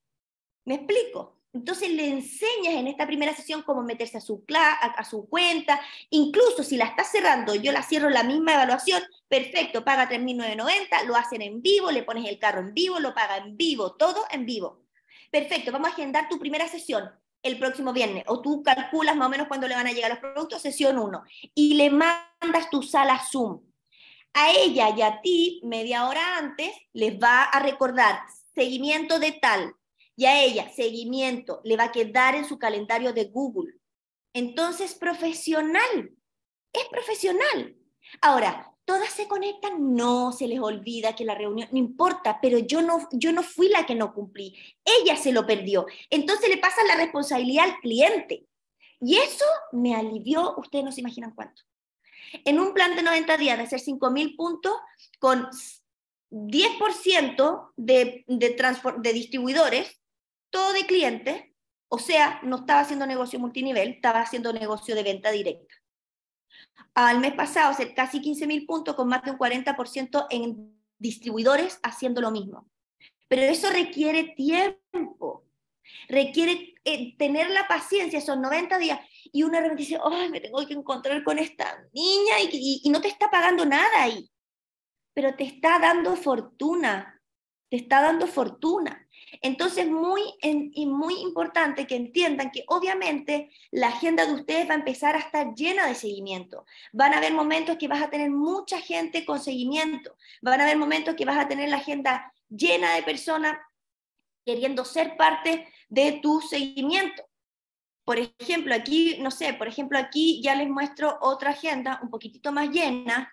¿Me explico? Entonces le enseñas en esta primera sesión cómo meterse a su, a, a su cuenta, incluso si la estás cerrando, yo la cierro la misma evaluación, perfecto, paga 3.990, lo hacen en vivo, le pones el carro en vivo, lo paga en vivo, todo en vivo. Perfecto, vamos a agendar tu primera sesión el próximo viernes, o tú calculas más o menos cuándo le van a llegar los productos, sesión 1, y le mandas tu sala Zoom. A ella y a ti, media hora antes, les va a recordar seguimiento de tal, y a ella seguimiento le va a quedar en su calendario de Google. Entonces, profesional, es profesional. Ahora, todas se conectan, no se les olvida que la reunión, no importa, pero yo no, yo no fui la que no cumplí, ella se lo perdió. Entonces le pasa la responsabilidad al cliente. Y eso me alivió, ustedes no se imaginan cuánto. En un plan de 90 días de hacer 5.000 puntos con 10% de, de, de distribuidores, todo de clientes, o sea, no estaba haciendo negocio multinivel, estaba haciendo negocio de venta directa. Al mes pasado, casi 15 mil puntos con más de un 40% en distribuidores haciendo lo mismo. Pero eso requiere tiempo, requiere eh, tener la paciencia, esos 90 días. Y uno de dice, me tengo que encontrar con esta niña! Y, y no te está pagando nada ahí, pero te está dando fortuna, te está dando fortuna. Entonces, muy, y muy importante que entiendan que obviamente la agenda de ustedes va a empezar a estar llena de seguimiento. Van a haber momentos que vas a tener mucha gente con seguimiento. Van a haber momentos que vas a tener la agenda llena de personas queriendo ser parte de tu seguimiento. Por ejemplo, aquí, no sé, por ejemplo, aquí ya les muestro otra agenda un poquitito más llena,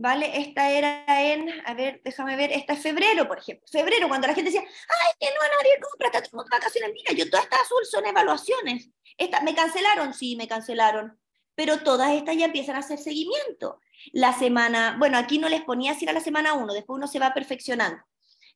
¿vale? Esta era en, a ver, déjame ver, esta es febrero, por ejemplo. Febrero, cuando la gente decía, ay, que no, nadie compra, está todo vacaciones. Mira, yo toda estas azul son evaluaciones. Esta, ¿Me cancelaron? Sí, me cancelaron. Pero todas estas ya empiezan a hacer seguimiento. La semana, bueno, aquí no les ponía si era la semana uno después uno se va perfeccionando.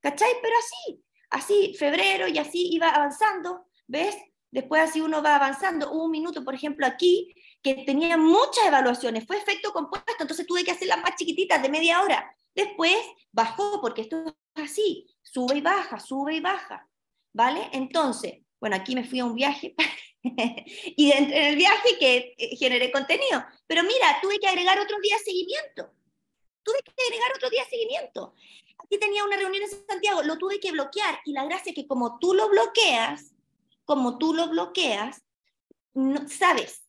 ¿Cachai? Pero así, así, febrero y así iba avanzando, ¿ves? Después así uno va avanzando. un minuto, por ejemplo, aquí que tenía muchas evaluaciones, fue efecto compuesto, entonces tuve que hacer las más chiquititas de media hora. Después bajó, porque esto es así, sube y baja, sube y baja, ¿vale? Entonces, bueno, aquí me fui a un viaje y en el viaje que eh, generé contenido, pero mira, tuve que agregar otro día de seguimiento, tuve que agregar otro día de seguimiento. Aquí tenía una reunión en Santiago, lo tuve que bloquear y la gracia es que como tú lo bloqueas, como tú lo bloqueas, sabes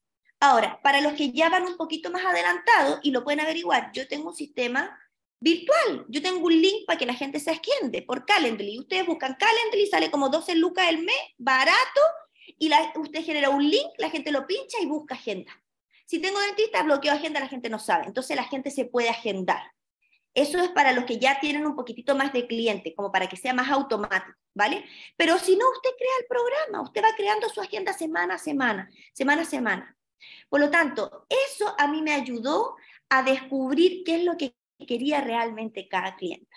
Ahora, para los que ya van un poquito más adelantados y lo pueden averiguar, yo tengo un sistema virtual. Yo tengo un link para que la gente se agende por Calendly. Ustedes buscan Calendly, sale como 12 lucas el mes, barato, y usted genera un link, la gente lo pincha y busca agenda. Si tengo dentista, bloqueo agenda, la gente no sabe. Entonces la gente se puede agendar. Eso es para los que ya tienen un poquitito más de cliente, como para que sea más automático, ¿vale? Pero si no, usted crea el programa, usted va creando su agenda semana a semana, semana a semana. Por lo tanto, eso a mí me ayudó a descubrir qué es lo que quería realmente cada clienta.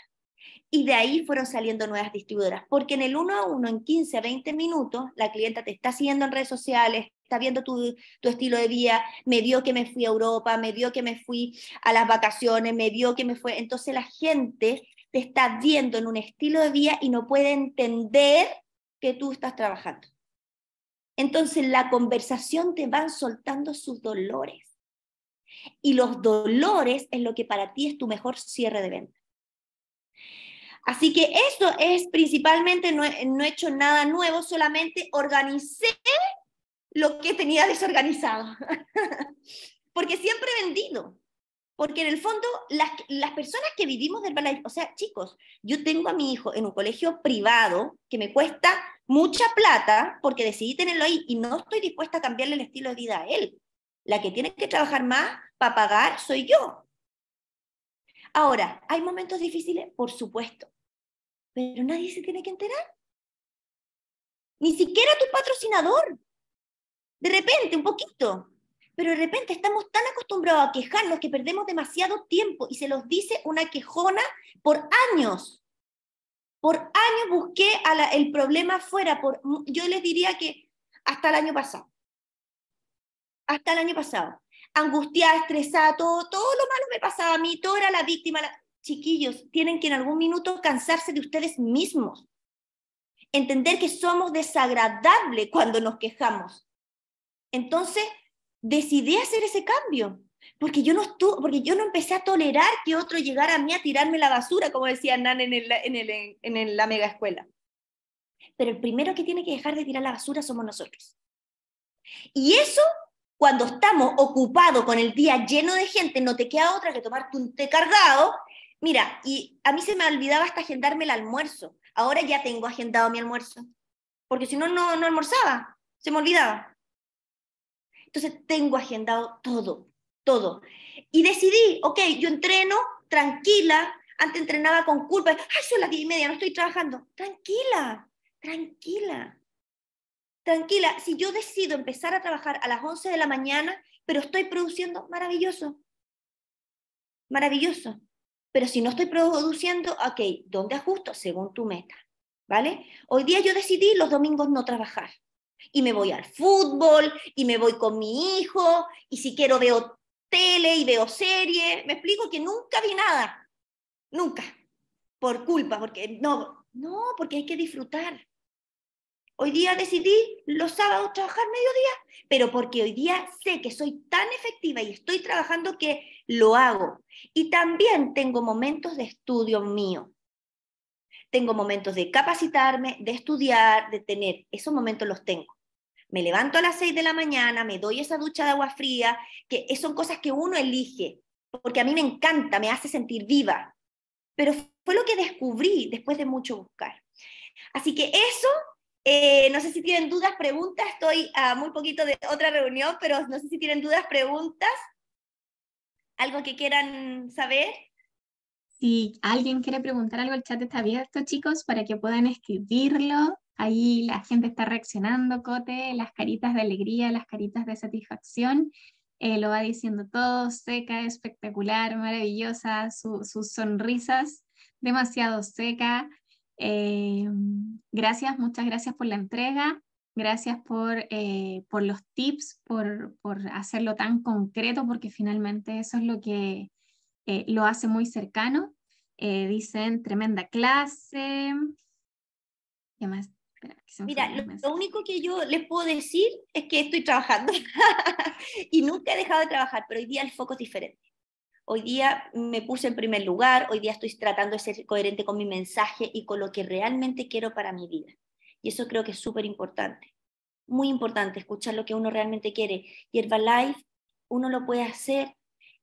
Y de ahí fueron saliendo nuevas distribuidoras, porque en el uno a uno, en 15, 20 minutos, la clienta te está siguiendo en redes sociales, está viendo tu, estilo de vida, me vio que me fui a Europa, me vio que me fui a las vacaciones, me vio que me fue. Entonces la gente te está viendo en un estilo de vida y no puede entender que tú estás trabajando. Entonces la conversación te van soltando sus dolores. Y los dolores es lo que para ti es tu mejor cierre de venta. Así que eso es principalmente, no he, no he hecho nada nuevo, solamente organicé lo que tenía desorganizado. Porque siempre he vendido, porque en el fondo, las, personas que vivimos del Herbalife, o sea, chicos, yo tengo a mi hijo en un colegio privado que me cuesta mucha plata porque decidí tenerlo ahí y no estoy dispuesta a cambiarle el estilo de vida a él. La que tiene que trabajar más para pagar soy yo. Ahora, ¿hay momentos difíciles? Por supuesto. Pero nadie se tiene que enterar. Ni siquiera tu patrocinador. De repente, un poquito pero de repente estamos tan acostumbrados a quejarnos que perdemos demasiado tiempo y se los dice una quejona por años. Por años busqué el problema fuera, por, yo les diría que hasta el año pasado. Hasta el año pasado. Angustiada, estresada, todo, lo malo me pasaba a mí, todo era la víctima. Chiquillos, tienen que en algún minuto cansarse de ustedes mismos. Entender que somos desagradables cuando nos quejamos. Entonces, decidí hacer ese cambio, porque yo no porque yo no empecé a tolerar que otro llegara a mí a tirarme la basura, como decía Nan en, la mega escuela. Pero el primero que tiene que dejar de tirar la basura somos nosotros. Y eso, cuando estamos ocupados con el día lleno de gente, no te queda otra que tomar un té cargado. Mira, y a mí se me olvidaba hasta agendarme el almuerzo. Ahora ya tengo agendado mi almuerzo. Porque si no, no almorzaba. Se me olvidaba. Entonces tengo agendado todo, todo. Y decidí, ok, yo entreno tranquila, antes entrenaba con culpa, ay, son las diez y media, no estoy trabajando. Tranquila, tranquila, tranquila. Si yo decido empezar a trabajar a las 11 de la mañana, pero estoy produciendo, maravilloso, maravilloso. Pero si no estoy produciendo, ok, ¿dónde ajusto? Según tu meta, ¿vale? Hoy día yo decidí los domingos no trabajar. Y me voy al fútbol, y me voy con mi hijo, y si quiero veo tele y veo serie. Me explico que nunca vi nada, nunca, por culpa, porque no, no, porque hay que disfrutar. Hoy día decidí los sábados trabajar mediodía, pero porque hoy día sé que soy tan efectiva y estoy trabajando que lo hago. Y también tengo momentos de estudio mío. Tengo momentos de capacitarme, de estudiar, de tener. Esos momentos los tengo. Me levanto a las 6 de la mañana, me doy esa ducha de agua fría, que son cosas que uno elige, porque a mí me encanta, me hace sentir viva. Pero fue lo que descubrí después de mucho buscar. Así que eso eh, no sé si tienen dudas, preguntas. Estoy a muy poquito de otra reunión, pero no sé si tienen dudas, preguntas. ¿Algo que quieran saber? Si alguien quiere preguntar algo, el chat está abierto, chicos, para que puedan escribirlo. Ahí la gente está reaccionando, Cote, las caritas de alegría, las caritas de satisfacción. Eh, lo va diciendo todo, seca, espectacular, maravillosa, sus sonrisas, demasiado seca. Eh, gracias, muchas gracias por la entrega, gracias por, eh, por los tips, por, por hacerlo tan concreto, porque finalmente eso es lo que eh, lo hace muy cercano. Eh, dicen tremenda clase. ¿Qué más? Mira, lo, único que yo les puedo decir es que estoy trabajando y nunca he dejado de trabajar, pero hoy día el foco es diferente. Hoy día me puse en primer lugar, hoy día estoy tratando de ser coherente con mi mensaje y con lo que realmente quiero para mi vida. Y eso creo que es súper importante. Muy importante escuchar lo que uno realmente quiere. Y Herbalife, uno lo puede hacer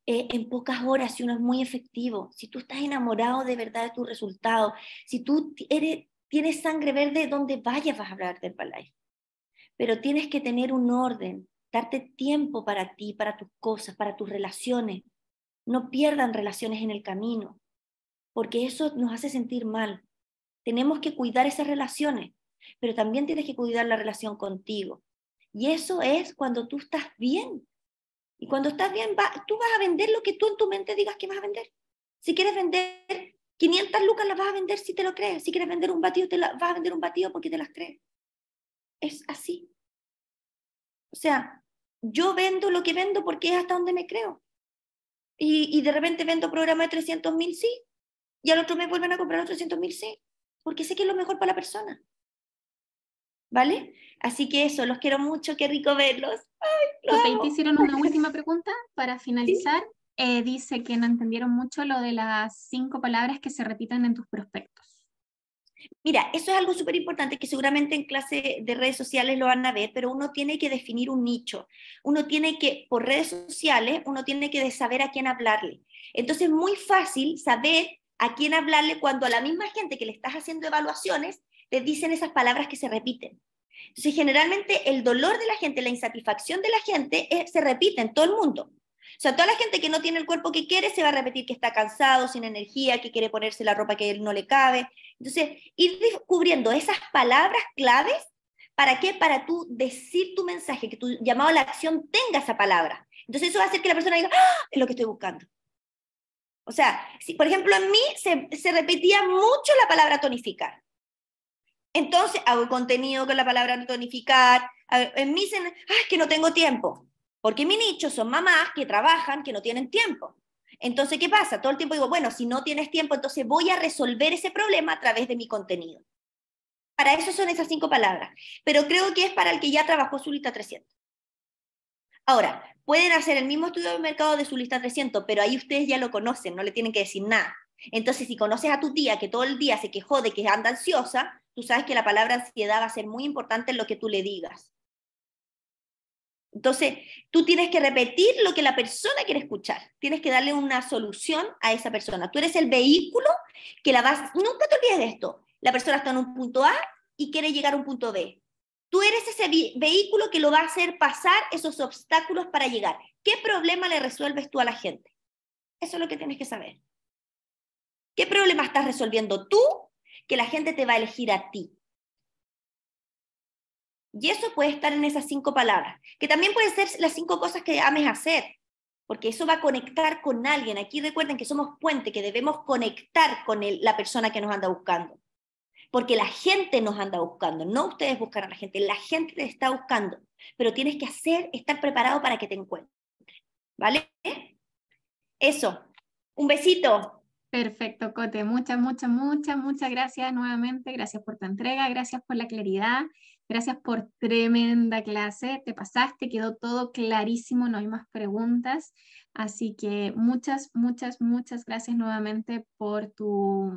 eh, en pocas horas si uno es muy efectivo, si tú estás enamorado de verdad de tu resultado, si tú eres, tienes sangre verde, donde vayas vas a hablar del palais. Pero tienes que tener un orden, darte tiempo para ti, para tus cosas, para tus relaciones. No pierdan relaciones en el camino, porque eso nos hace sentir mal. Tenemos que cuidar esas relaciones, pero también tienes que cuidar la relación contigo. Y eso es cuando tú estás bien, y cuando estás bien, tú vas a vender lo que tú en tu mente digas que vas a vender. Si quieres vender 500 lucas, las vas a vender si te lo crees. Si quieres vender un batido, te la, vas a vender un batido porque te las crees. Es así. O sea, yo vendo lo que vendo porque es hasta donde me creo. Y, y de repente vendo programas de 300 mil, sí. Y al otro me vuelven a comprar los 300 mil, sí. Porque sé que es lo mejor para la persona. ¿vale? Así que eso, los quiero mucho, qué rico verlos. Ay, te hicieron una última pregunta para finalizar. Eh, dice que no entendieron mucho lo de las cinco palabras que se repitan en tus prospectos. Mira, eso es algo súper importante que seguramente en clase de redes sociales lo van a ver, pero uno tiene que definir un nicho. Uno tiene que, por redes sociales, uno tiene que saber a quién hablarle. Entonces es muy fácil saber a quién hablarle cuando a la misma gente que le estás haciendo evaluaciones te dicen esas palabras que se repiten. Entonces, generalmente el dolor de la gente, la insatisfacción de la gente eh, se repite en todo el mundo. O sea, toda la gente que no tiene el cuerpo que quiere se va a repetir que está cansado, sin energía, que quiere ponerse la ropa que él no le cabe. Entonces, ir descubriendo esas palabras claves, ¿para qué? Para tú decir tu mensaje, que tu llamado a la acción tenga esa palabra. Entonces, eso va a hacer que la persona diga, ¡Ah! es lo que estoy buscando. O sea, si, por ejemplo, en mí se repetía mucho la palabra tonificar. Entonces hago contenido con la palabra tonificar. En mí dicen, ah, que no tengo tiempo. Porque mi nicho son mamás que trabajan, que no tienen tiempo. Entonces, ¿qué pasa? Todo el tiempo digo, bueno, si no tienes tiempo, entonces voy a resolver ese problema a través de mi contenido. Para eso son esas cinco palabras. Pero creo que es para el que ya trabajó su lista 300. Ahora, pueden hacer el mismo estudio de mercado de su lista 300, pero ahí ustedes ya lo conocen, no le tienen que decir nada. Entonces, si conoces a tu tía que todo el día se quejó de que anda ansiosa, tú sabes que la palabra ansiedad va a ser muy importante en lo que tú le digas. Entonces, tú tienes que repetir lo que la persona quiere escuchar. Tienes que darle una solución a esa persona. Tú eres el vehículo que la vas... Nunca te olvides de esto. La persona está en un punto A y quiere llegar a un punto B. Tú eres ese vehículo que lo va a hacer pasar esos obstáculos para llegar. ¿Qué problema le resuelves tú a la gente? Eso es lo que tienes que saber. ¿Qué problema estás resolviendo tú que la gente te va a elegir a ti? Y eso puede estar en esas cinco palabras, que también pueden ser las cinco cosas que ames hacer, porque eso va a conectar con alguien. Aquí recuerden que somos puente, que debemos conectar con la persona que nos anda buscando, porque la gente nos anda buscando, no ustedes buscarán a la gente, la gente te está buscando, pero tienes que hacer, estar preparado para que te encuentren. ¿Vale? Eso. Un besito. Perfecto, Cote. Muchas, muchas, muchas, muchas gracias nuevamente. Gracias por tu entrega, gracias por la claridad, gracias por tremenda clase. Te pasaste, quedó todo clarísimo, no hay más preguntas. Así que muchas, muchas, muchas gracias nuevamente por tu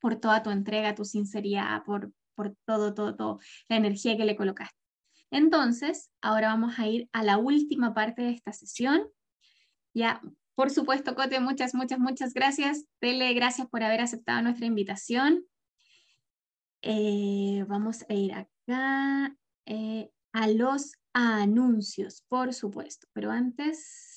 por toda tu entrega, tu sinceridad, por, por todo, todo, la energía que le colocaste. Entonces, ahora vamos a ir a la última parte de esta sesión, ya por supuesto, Cote, muchas, muchas, muchas gracias. Tele, gracias por haber aceptado nuestra invitación. Eh, vamos a ir acá eh, a los anuncios, por supuesto. Pero antes,